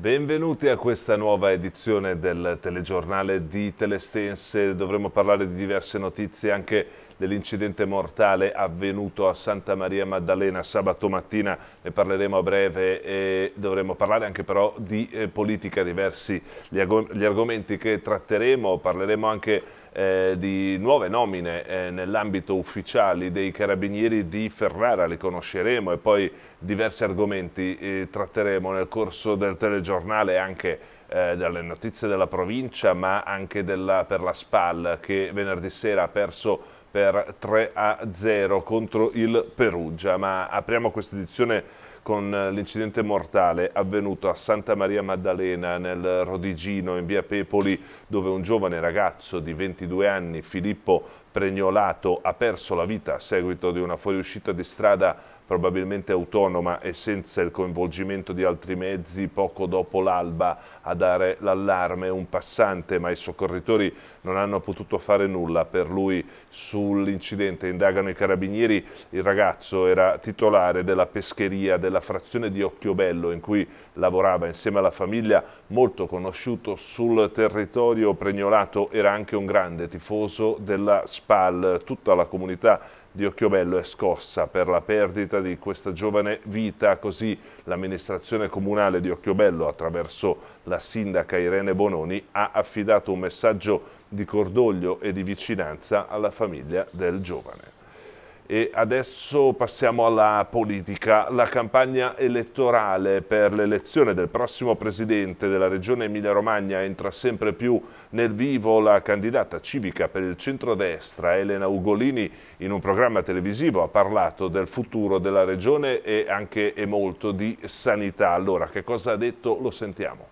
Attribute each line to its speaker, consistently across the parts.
Speaker 1: Benvenuti a questa nuova edizione del telegiornale di Telestense. Dovremo parlare di diverse notizie, anche dell'incidente mortale avvenuto a Santa Maria Maddalena sabato mattina, ne parleremo a breve e dovremo parlare anche però di eh, politica diversi, gli, gli argomenti che tratteremo, parleremo anche eh, di nuove nomine eh, nell'ambito ufficiali dei carabinieri di Ferrara, li conosceremo e poi diversi argomenti eh, tratteremo nel corso del telegiornale anche eh, dalle notizie della provincia ma anche della, per la SPAL che venerdì sera ha perso per 3 a 0 contro il Perugia ma apriamo questa edizione con eh, l'incidente mortale avvenuto a Santa Maria Maddalena nel Rodigino in via Pepoli dove un giovane ragazzo di 22 anni, Filippo Pregnolato, ha perso la vita a seguito di una fuoriuscita di strada probabilmente autonoma e senza il coinvolgimento di altri mezzi poco dopo l'alba a dare l'allarme un passante, ma i soccorritori non hanno potuto fare nulla per lui sull'incidente. Indagano i carabinieri, il ragazzo era titolare della pescheria della frazione di Occhiobello in cui lavorava insieme alla famiglia, molto conosciuto sul territorio pregnolato, era anche un grande tifoso della SPAL, tutta la comunità di Occhiobello è scossa per la perdita di questa giovane vita, così l'amministrazione comunale di Occhiobello attraverso la sindaca Irene Bononi ha affidato un messaggio di cordoglio e di vicinanza alla famiglia del giovane. E adesso passiamo alla politica. La campagna elettorale per l'elezione del prossimo presidente della regione Emilia-Romagna entra sempre più nel vivo la candidata civica per il centrodestra Elena Ugolini in un programma televisivo ha parlato del futuro della regione e anche e molto di sanità. Allora, che cosa ha detto? Lo sentiamo.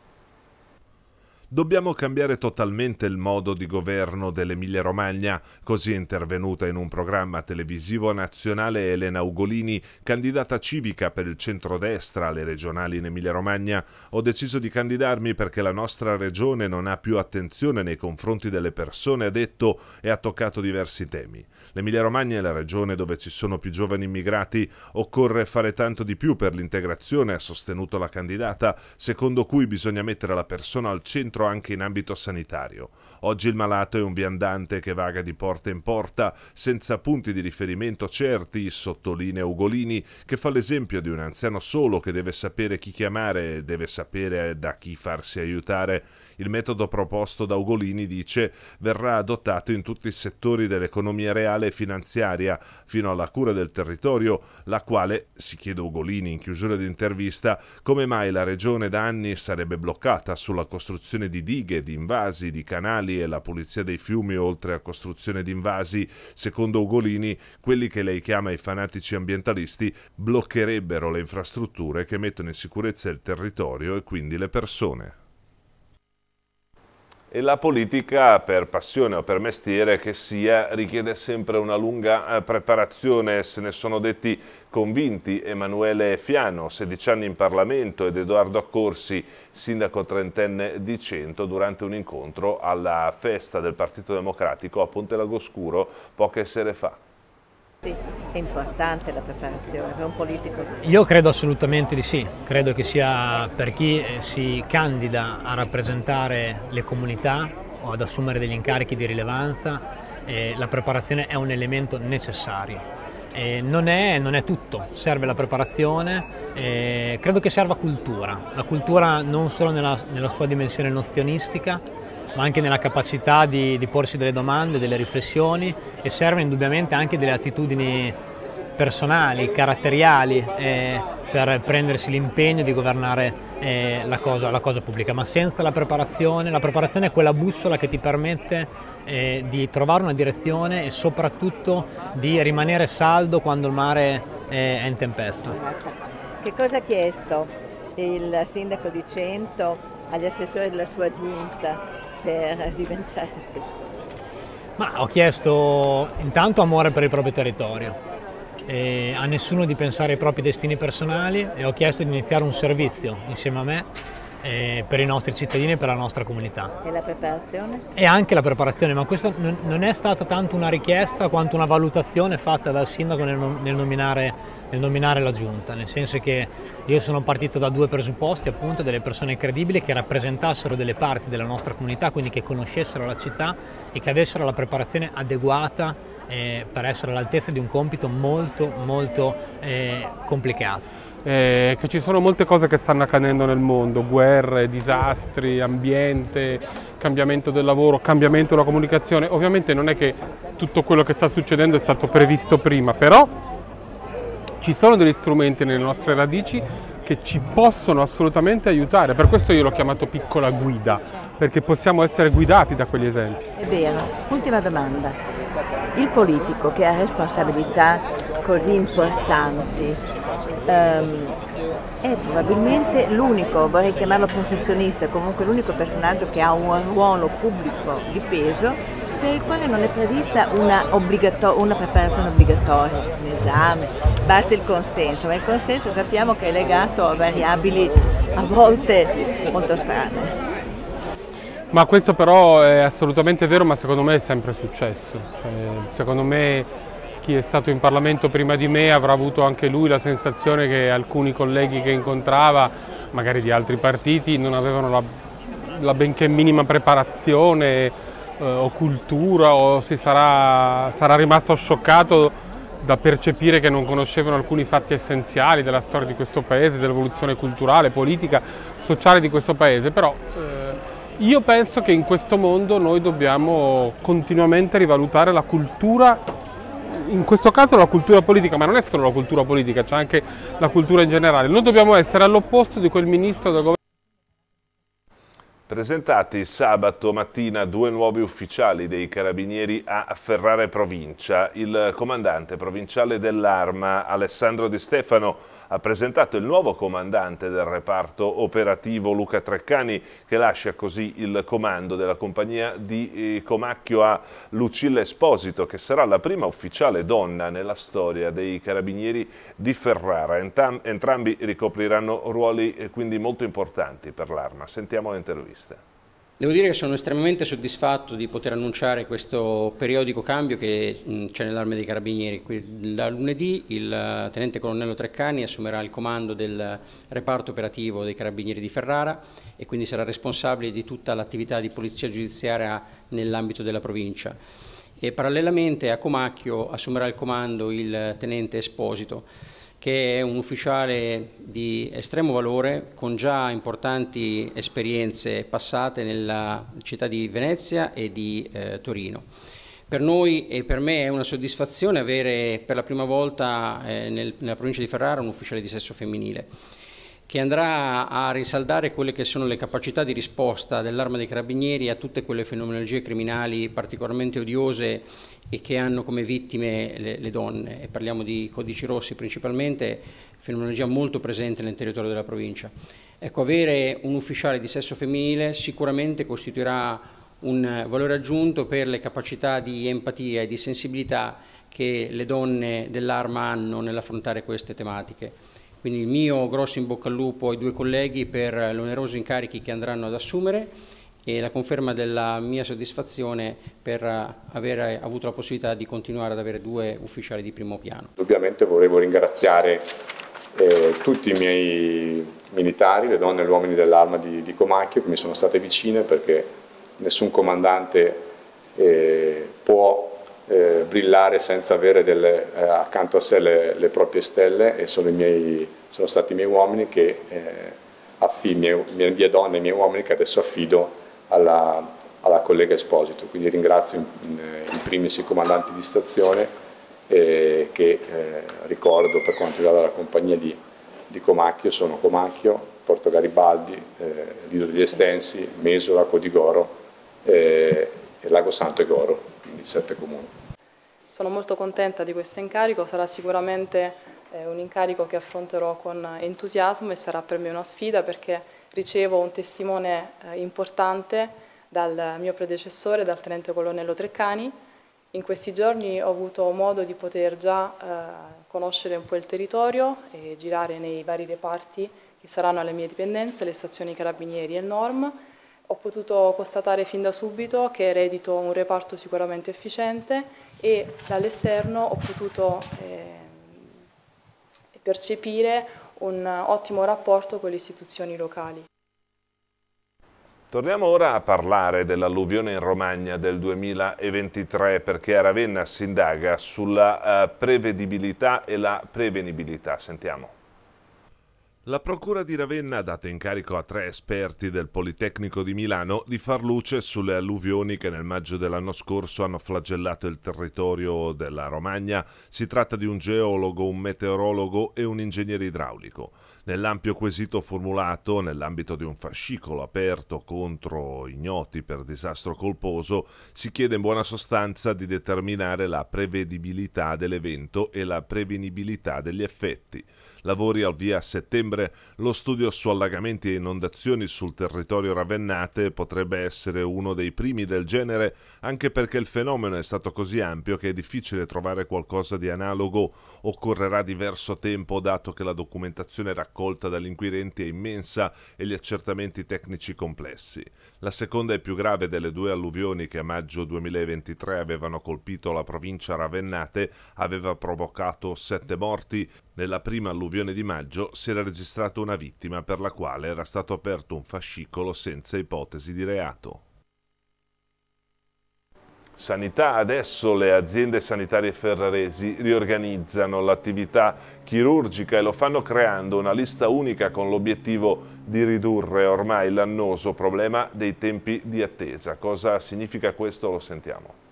Speaker 1: Dobbiamo cambiare totalmente il modo di governo dell'Emilia Romagna, così è intervenuta in un programma televisivo nazionale Elena Ugolini, candidata civica per il centrodestra alle regionali in Emilia Romagna. Ho deciso di candidarmi perché la nostra regione non ha più attenzione nei confronti delle persone, ha detto e ha toccato diversi temi. L'Emilia Romagna è la regione dove ci sono più giovani immigrati, occorre fare tanto di più per l'integrazione, ha sostenuto la candidata, secondo cui bisogna mettere la persona al centro anche in ambito sanitario. Oggi il malato è un viandante che vaga di porta in porta, senza punti di riferimento certi, sottolinea Ugolini, che fa l'esempio di un anziano solo che deve sapere chi chiamare e deve sapere da chi farsi aiutare. Il metodo proposto da Ugolini, dice, verrà adottato in tutti i settori dell'economia reale e finanziaria, fino alla cura del territorio, la quale, si chiede Ugolini in chiusura di intervista, come mai la regione da anni sarebbe bloccata sulla costruzione di dighe, di invasi, di canali e la pulizia dei fiumi, oltre a costruzione di invasi, secondo Ugolini, quelli che lei chiama i fanatici ambientalisti bloccherebbero le infrastrutture che mettono in sicurezza il territorio e quindi le persone e la politica per passione o per mestiere che sia richiede sempre una lunga eh, preparazione, se ne sono detti convinti Emanuele Fiano, 16 anni in Parlamento ed Edoardo Accorsi, sindaco trentenne di Cento, durante un incontro alla festa del Partito Democratico a Ponte Lagoscuro poche sere fa è importante la
Speaker 2: preparazione per un politico?
Speaker 3: Io credo assolutamente di sì, credo che sia per chi eh, si candida a rappresentare le comunità o ad assumere degli incarichi di rilevanza, eh, la preparazione è un elemento necessario. Eh, non, è, non, è, tutto, serve la preparazione, eh, credo che serva cultura, la cultura non solo nella, nella sua dimensione nozionistica, ma anche nella capacità di, di porsi delle domande, delle riflessioni e servono indubbiamente anche delle attitudini personali, caratteriali eh, per prendersi l'impegno di governare eh, la, cosa, la, cosa, pubblica, ma senza la preparazione, la preparazione è quella bussola che ti permette eh, di trovare una direzione e soprattutto di rimanere saldo quando il mare eh, è in tempesta.
Speaker 2: Che cosa ha chiesto il sindaco di Cento agli assessori della sua giunta per diventare assessore?
Speaker 3: Ma ho chiesto intanto amore per il proprio territorio, a nessuno di pensare ai propri destini personali e ho chiesto di iniziare un servizio insieme a me eh, per i nostri cittadini e per la nostra comunità. E la preparazione? E anche la preparazione, ma questa non è stata tanto una richiesta quanto una valutazione fatta dal sindaco nel, nel, nominare, nel nominare la giunta, nel senso che io sono partito da due presupposti, appunto, delle persone credibili che rappresentassero delle parti della nostra comunità, quindi che conoscessero la città e che avessero la preparazione adeguata eh, per essere all'altezza di un compito molto molto eh,
Speaker 4: complicato eh, che ci sono molte cose che stanno accadendo nel mondo, guerre, disastri, ambiente, cambiamento del lavoro, cambiamento della comunicazione. Ovviamente non è che tutto quello che sta succedendo è stato previsto prima, però ci sono degli strumenti nelle nostre radici che ci possono assolutamente aiutare. Per questo io l'ho chiamato piccola guida, perché possiamo essere guidati da quegli esempi.
Speaker 2: È vero. Ultima domanda. Il politico che ha responsabilità così importanti Ehm, è probabilmente l'unico, vorrei chiamarlo professionista, comunque l'unico personaggio che ha un ruolo pubblico di peso per il quale non è prevista una, obbligato- una preparazione obbligatoria, un esame, basta il consenso, ma il consenso sappiamo che è legato a variabili a volte molto strane.
Speaker 4: Ma questo però è assolutamente vero, ma secondo me è sempre successo. Cioè, secondo me chi è stato in Parlamento prima di me avrà avuto anche lui la sensazione che alcuni colleghi che incontrava, magari di altri partiti, non avevano la, la benché minima preparazione eh, o cultura o sarà, sarà rimasto scioccato da percepire che non conoscevano alcuni fatti essenziali della storia di questo paese, dell'evoluzione culturale, politica, sociale di questo paese, però eh, io penso che in questo mondo noi dobbiamo continuamente rivalutare la cultura in questo caso la cultura politica, ma non è solo la cultura politica, c'è anche la cultura in generale. Noi dobbiamo essere all'opposto di quel ministro del governo.
Speaker 1: Presentati sabato mattina due nuovi ufficiali dei carabinieri a Ferrare Provincia, il comandante provinciale dell'Arma Alessandro Di Stefano ha presentato il nuovo comandante del reparto operativo Luca Treccani che lascia così il comando della compagnia di eh, Comacchio a Lucilla Esposito che sarà la prima ufficiale donna nella storia dei carabinieri di Ferrara. Entrambi ricopriranno ruoli eh, quindi molto importanti per l'arma. Sentiamo l'intervista.
Speaker 5: Devo dire che sono estremamente soddisfatto di poter annunciare questo periodico cambio che c'è nell'Arma dei Carabinieri. Da lunedì il eh, tenente colonnello Treccani assumerà il comando del reparto operativo dei Carabinieri di Ferrara e quindi sarà responsabile di tutta l'attività di polizia giudiziaria nell'ambito della provincia. E parallelamente a Comacchio assumerà il comando il tenente Esposito che è un ufficiale di estremo valore con già importanti esperienze passate nella città di Venezia e di eh, Torino. Per noi e per me è una soddisfazione avere per la prima volta eh, nel, nella provincia di Ferrara un ufficiale di sesso femminile che andrà a risaldare quelle che sono le capacità di risposta dell'arma dei carabinieri a tutte quelle fenomenologie criminali particolarmente odiose e che hanno come vittime le, le donne, e parliamo di codici rossi principalmente, fenomenologia molto presente nel territorio della provincia. Ecco, avere un ufficiale di sesso femminile sicuramente costituirà un valore aggiunto per le capacità di empatia e di sensibilità che le donne dell'arma hanno nell'affrontare queste tematiche. Quindi il mio grosso in bocca al lupo ai due colleghi per l'oneroso incarichi che andranno ad assumere e la conferma della mia soddisfazione per aver avuto la possibilità di continuare ad avere due ufficiali di primo piano.
Speaker 3: Ovviamente volevo ringraziare eh, tutti i miei militari, le donne e gli uomini dell'arma di, di, Comacchio che mi sono state vicine perché nessun comandante eh, può eh, brillare senza avere delle, eh, accanto a sé le, le, proprie stelle e sono, miei, sono stati i miei uomini che eh, affidi, mie, mie donne e i miei uomini che adesso affido alla, alla collega Esposito. Quindi ringrazio in, in, in primis i comandanti di stazione eh, che eh, ricordo per quanto riguarda la compagnia di, di Comacchio, sono Comacchio, Porto Garibaldi, eh, Lido degli Estensi, Mesola, Codigoro, eh, Lago Santo e Goro
Speaker 4: quindi sette comuni.
Speaker 1: Sono molto contenta di questo incarico, sarà sicuramente eh, un incarico che affronterò con entusiasmo e sarà per me una sfida perché ricevo un testimone eh, importante dal mio predecessore, dal tenente colonnello Treccani. In questi giorni ho avuto modo di poter già eh, conoscere un po' il territorio e girare nei vari reparti che saranno alle mie dipendenze, le stazioni carabinieri e il NORM, ho potuto constatare fin da subito che eredito un reparto sicuramente efficiente e dall'esterno ho potuto eh, percepire un ottimo rapporto con le istituzioni locali. Torniamo ora a parlare dell'alluvione in Romagna del 2023 perché a Ravenna si indaga sulla eh, prevedibilità e la prevenibilità. Sentiamo. La Procura di Ravenna ha dato incarico a tre esperti del Politecnico di Milano di far luce sulle alluvioni che nel maggio dell'anno scorso hanno flagellato il territorio della Romagna. Si tratta di un geologo, un meteorologo e un ingegnere idraulico. Nell'ampio quesito formulato, nell'ambito di un fascicolo aperto contro ignoti per disastro colposo, si chiede in buona sostanza di determinare la prevedibilità dell'evento e la prevenibilità degli effetti. Lavori al via settembre novembre lo studio su allagamenti e inondazioni sul territorio ravennate potrebbe essere uno dei primi del genere anche perché il fenomeno è stato così ampio che è difficile trovare qualcosa di analogo, occorrerà diverso tempo dato che la documentazione raccolta dagli inquirenti è immensa e gli accertamenti tecnici complessi. La seconda e più grave delle due alluvioni che a maggio 2023 avevano colpito la provincia ravennate aveva provocato sette morti nella prima alluvione di maggio si era registrata una vittima per la quale era stato aperto un fascicolo senza ipotesi di reato. Sanità. Adesso le aziende sanitarie ferraresi riorganizzano l'attività chirurgica e lo fanno creando una lista unica con l'obiettivo di ridurre ormai l'annoso problema dei tempi di attesa. Cosa significa questo lo sentiamo.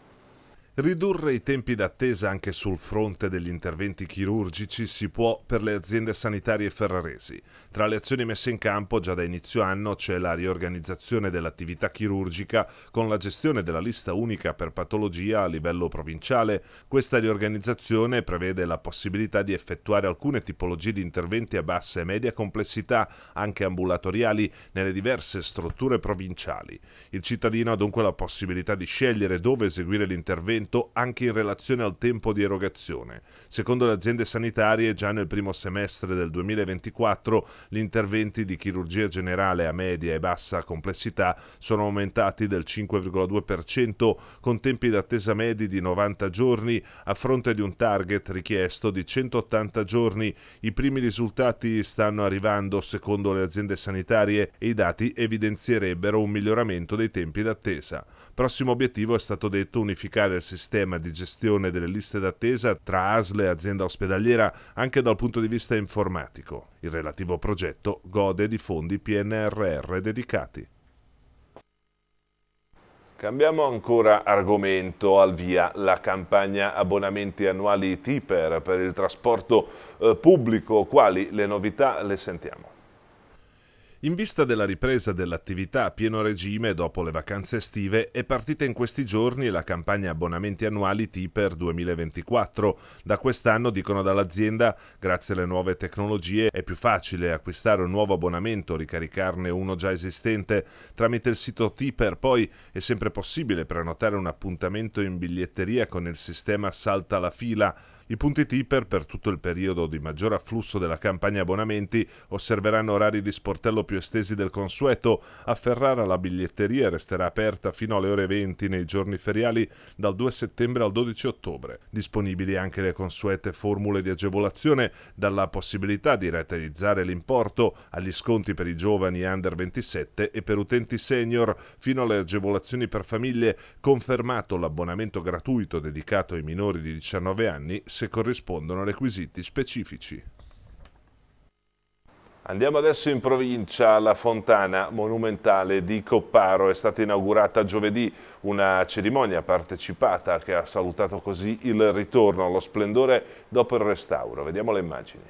Speaker 1: Ridurre i tempi d'attesa anche sul fronte degli interventi chirurgici si può per le aziende sanitarie ferraresi. Tra le azioni messe in campo già da inizio anno c'è la riorganizzazione dell'attività chirurgica con la gestione della lista unica per patologia a livello provinciale. Questa riorganizzazione prevede la possibilità di effettuare alcune tipologie di interventi a bassa e media complessità, anche ambulatoriali, nelle diverse strutture provinciali. Il cittadino ha dunque la possibilità di scegliere dove eseguire l'intervento aumento anche in relazione al tempo di erogazione. Secondo le aziende sanitarie, già nel primo semestre del 2024 gli interventi di chirurgia generale a media e bassa complessità sono aumentati del 5,2% con tempi d'attesa medi di 90 giorni a fronte di un target richiesto di 180 giorni. I primi risultati stanno arrivando secondo le aziende sanitarie e i dati evidenzierebbero un miglioramento dei tempi d'attesa. Prossimo obiettivo è stato detto unificare il sistema sistema di gestione delle liste d'attesa tra ASL e azienda ospedaliera anche dal punto di vista informatico. Il relativo progetto gode di fondi PNRR dedicati. Cambiamo ancora argomento, al via la campagna abbonamenti annuali TIPER per il trasporto eh, pubblico, quali le novità le sentiamo. In vista della ripresa dell'attività a pieno regime dopo le vacanze estive, è partita in questi giorni la campagna abbonamenti annuali TIPER 2024. Da quest'anno, dicono dall'azienda, grazie alle nuove tecnologie è più facile acquistare un nuovo abbonamento, ricaricarne uno già esistente. Tramite il sito TIPER poi è sempre possibile prenotare un appuntamento in biglietteria con il sistema Salta la fila i punti tipper per tutto il periodo di maggior afflusso della campagna abbonamenti osserveranno orari di sportello più estesi del consueto. A Ferrara la biglietteria resterà aperta fino alle ore 20 nei giorni feriali dal 2 settembre al 12 ottobre. Disponibili anche le consuete formule di agevolazione, dalla possibilità di rateizzare l'importo agli sconti per i giovani under 27 e per utenti senior fino alle agevolazioni per famiglie, confermato l'abbonamento gratuito dedicato ai minori di 19 anni se corrispondono a requisiti specifici. Andiamo adesso in provincia, la fontana monumentale di Copparo è stata inaugurata giovedì, una cerimonia partecipata che ha salutato così il ritorno allo splendore dopo il restauro. Vediamo le immagini.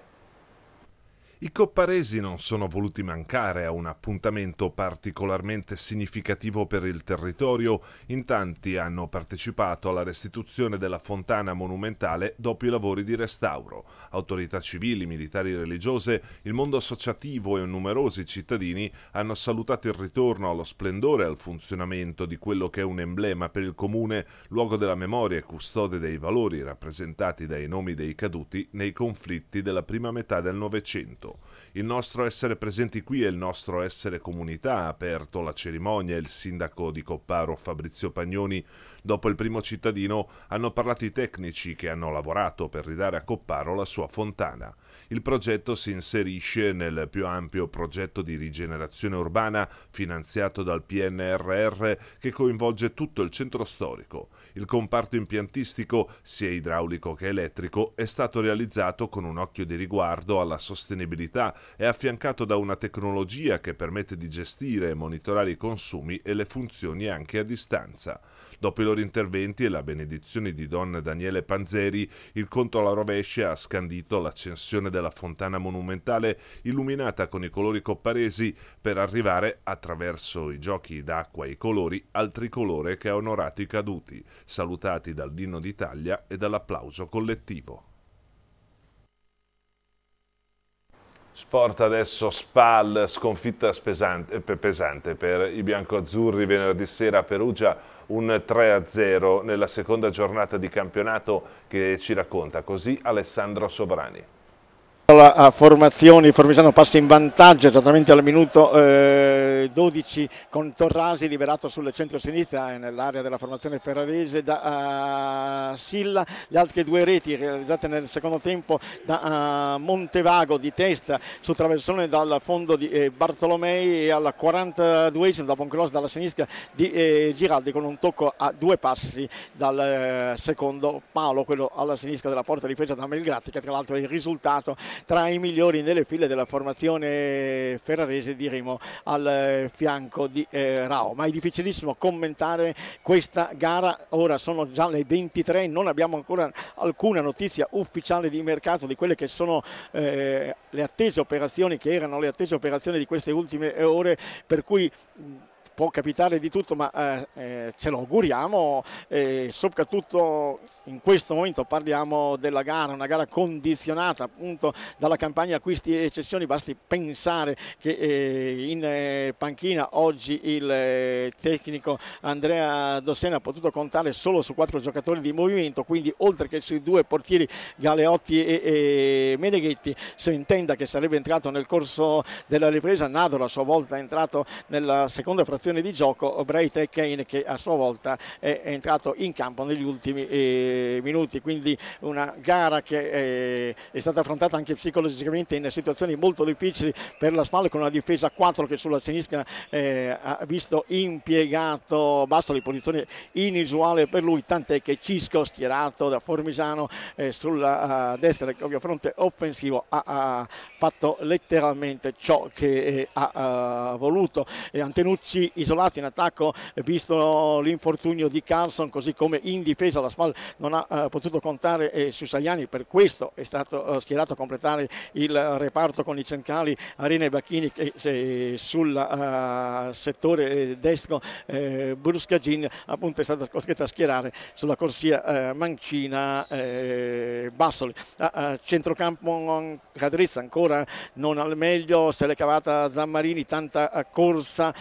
Speaker 1: I copparesi non sono voluti mancare a un appuntamento particolarmente significativo per il territorio, in tanti hanno partecipato alla restituzione della fontana monumentale dopo i lavori di restauro. Autorità civili, militari e religiose, il mondo associativo e numerosi cittadini hanno salutato il ritorno allo splendore e al funzionamento di quello che è un emblema per il comune, luogo della memoria e custode dei valori rappresentati dai nomi dei caduti nei conflitti della prima metà del Novecento aperto. Il nostro essere presenti qui e il nostro essere comunità ha aperto la cerimonia. Il sindaco di Copparo Fabrizio Pagnoni, dopo il primo cittadino, hanno parlato i tecnici che hanno lavorato per ridare a Copparo la sua fontana. Il progetto si inserisce nel più ampio progetto di rigenerazione urbana finanziato dal PNRR che coinvolge tutto il centro storico. Il comparto impiantistico, sia idraulico che elettrico, è stato realizzato con un occhio di riguardo alla sostenibilità e affiancato da una tecnologia che permette di gestire e monitorare i consumi e le funzioni anche a distanza. Dopo i loro interventi e la benedizione di Don Daniele Panzeri, il conto alla rovescia ha scandito l'accensione della fontana monumentale illuminata con i colori copparesi per arrivare, attraverso i giochi d'acqua e i colori, al tricolore che ha onorato i caduti, salutati dal Dino d'Italia e dall'applauso collettivo. Sport adesso Spal, sconfitta pesante, pesante per i biancoazzurri venerdì sera a Perugia, un 3-0 nella seconda giornata di campionato che ci racconta così Alessandro Sovrani.
Speaker 2: La formazione, Formigiano passa in vantaggio esattamente al minuto eh, 12 con Torrasi liberato sul centro-sinistra eh, nell'area della formazione ferrarese da uh, Silla, le altre due reti realizzate nel secondo tempo da uh, Montevago di testa su traversone dal fondo di eh, Bartolomei e al 42esimo dopo un cross dalla sinistra di eh, Giraldi con un tocco a due passi dal secondo palo, quello alla sinistra della porta difesa da Melgratti che tra l'altro è il risultato tra i migliori nelle file della formazione ferrarese diremo al eh, fianco di eh, Rao ma è difficilissimo commentare questa gara ora sono già le 23 non abbiamo ancora alcuna notizia ufficiale di mercato di quelle che sono eh, le attese operazioni che erano le attese operazioni di queste ultime ore per cui può capitare di tutto ma eh, eh ce lo auguriamo eh, soprattutto in questo momento parliamo della gara, una gara condizionata appunto dalla campagna acquisti e cessioni, basti pensare che eh, in eh, panchina oggi il eh, tecnico Andrea Dossena ha potuto contare solo su quattro giocatori di movimento, quindi oltre che sui due portieri Galeotti e, e Meneghetti, intenda che sarebbe entrato nel corso della ripresa, Nador a sua volta è entrato nella seconda frazione di gioco, Breit e Kane che a sua volta è entrato in campo negli ultimi eh, minuti, quindi una gara che eh, è stata affrontata anche psicologicamente in situazioni molto difficili per la Spal con una difesa 4 che sulla sinistra eh, ha visto impiegato Bastoli, posizione inusuale per lui, tant'è che Cisco schierato da Formisano eh, sulla destra del proprio fronte offensivo ha, ha, fatto letteralmente ciò che ha, ha voluto. E Antenucci isolato in attacco visto l'infortunio di Carlson così come in difesa la Spal non non ha eh, potuto contare eh, su Saiani, per questo è stato eh, schierato a completare il reparto con i centrali Arena e Bacchini che sul settore destro Bruscagin appunto è stato costretto a schierare sulla corsia Mancina Bassoli. A ah, ah, centrocampo Cadrizza ancora non al meglio, se l'è cavata Zammarini, tanta corsa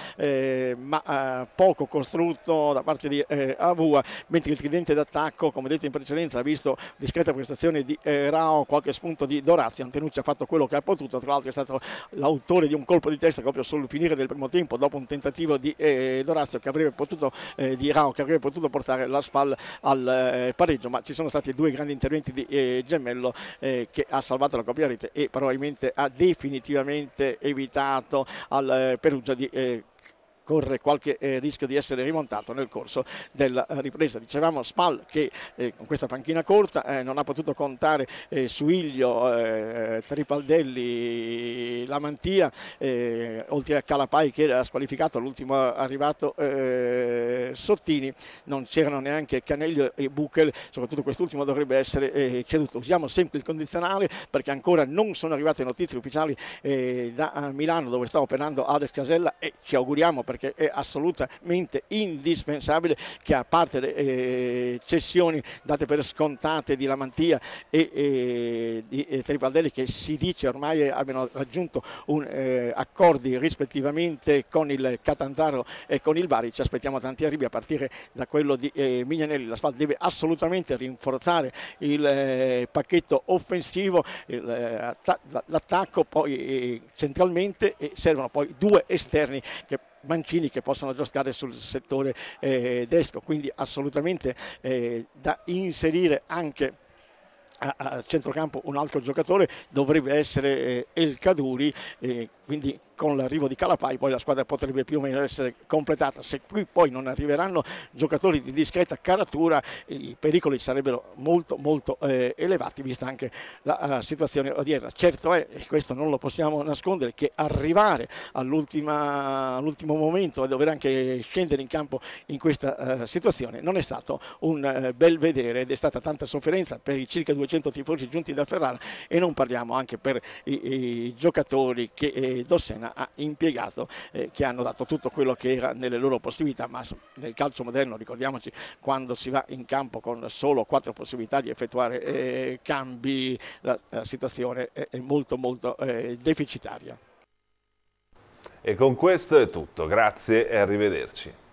Speaker 2: ma poco costrutto da parte di Avua, mentre il tridente d'attacco come detto invece in precedenza ha visto discreta prestazione di eh, Rao, qualche spunto di Dorazio, Antenucci ha fatto quello che ha potuto, tra l'altro è stato l'autore di un colpo di testa proprio sul finire del primo tempo dopo un tentativo di eh, Dorazio che avrebbe potuto, eh, di Rao che avrebbe potuto portare la SPAL al eh, pareggio, ma ci sono stati due grandi interventi di eh, Gemello eh, che ha salvato la coppia rete e probabilmente ha definitivamente evitato al Perugia di corre qualche eh, rischio di essere rimontato nel corso della eh, ripresa. Dicevamo Spal che eh, con questa panchina corta eh, non ha potuto contare eh, su Iglio, eh, Tripaldelli, Lamantia, oltre a Calapai che era squalificato, l'ultimo arrivato Sottini, non c'erano neanche Caneglio e Buchel, soprattutto quest'ultimo dovrebbe essere ceduto. Usiamo sempre il condizionale perché ancora non sono arrivate notizie ufficiali da Milano dove sta operando Ades Casella e ci auguriamo per perché è assolutamente indispensabile che a parte le eh, cessioni date per scontate di Lamantia e, e di e eh, Tripadelli che si dice ormai abbiano raggiunto un, eh, accordi rispettivamente con il Catanzaro e con il Bari, ci aspettiamo tanti arrivi a partire da quello di eh, Mignanelli, la SFAL deve assolutamente rinforzare il eh, pacchetto offensivo, eh, l'attacco poi eh, centralmente e servono poi due esterni che Mancini che possono giocare sul settore eh, destro, quindi assolutamente eh, da inserire anche a, centrocampo un altro giocatore dovrebbe essere eh, El Caduri eh, quindi con l'arrivo di Calapai poi la squadra potrebbe più o meno essere completata. Se qui poi non arriveranno giocatori di discreta caratura i pericoli sarebbero molto molto eh, elevati vista anche la uh, situazione odierna. Certo è, e questo non lo possiamo nascondere, che arrivare all'ultimo momento e dover anche scendere in campo in questa uh, situazione non è stato un uh, bel vedere ed è stata tanta sofferenza per i circa 200 tifosi giunti da Ferrara e non parliamo anche per i, i giocatori che... Eh, Dossena ha impiegato, eh, che hanno dato tutto quello che era nelle loro possibilità, ma nel calcio moderno ricordiamoci quando si va in campo con solo quattro possibilità di effettuare eh, cambi, la, la, situazione è, molto molto eh, deficitaria.
Speaker 1: E con questo è tutto, grazie e arrivederci.